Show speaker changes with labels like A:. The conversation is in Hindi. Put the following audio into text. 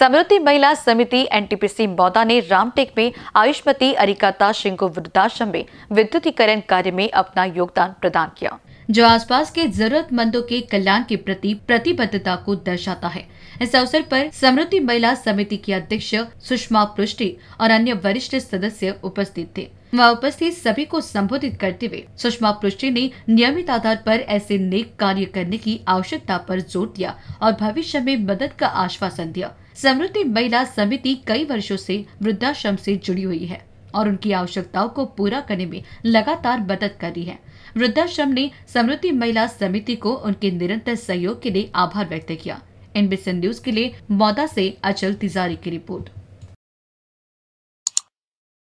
A: समृद्धि महिला समिति एनटीपीसी मौदा ने रामटेक में आयुष्मति अरिकाता सिंह को वृद्धाश्रम में विद्युतीकरण कार्य में अपना योगदान प्रदान किया जो आसपास के जरूरतमंदों के कल्याण के प्रति प्रतिबद्धता को दर्शाता है इस अवसर पर समृद्धि महिला समिति की अध्यक्ष सुषमा पृष्टि और अन्य वरिष्ठ सदस्य उपस्थित थे वहाँ उपस्थित सभी को संबोधित करते हुए सुषमा पुष्टि ने नियमित आधार पर ऐसे नेक कार्य करने की आवश्यकता पर जोर दिया और भविष्य में मदद का आश्वासन दिया समृद्धि महिला समिति कई वर्षों से वृद्धाश्रम से जुड़ी हुई है और उनकी आवश्यकताओं को पूरा करने में लगातार मदद कर रही है वृद्धाश्रम ने समृद्धि महिला समिति को उनके निरंतर सहयोग के लिए आभार व्यक्त किया एनबीसी न्यूज के लिए मौदा से अचल तिजारी की रिपोर्ट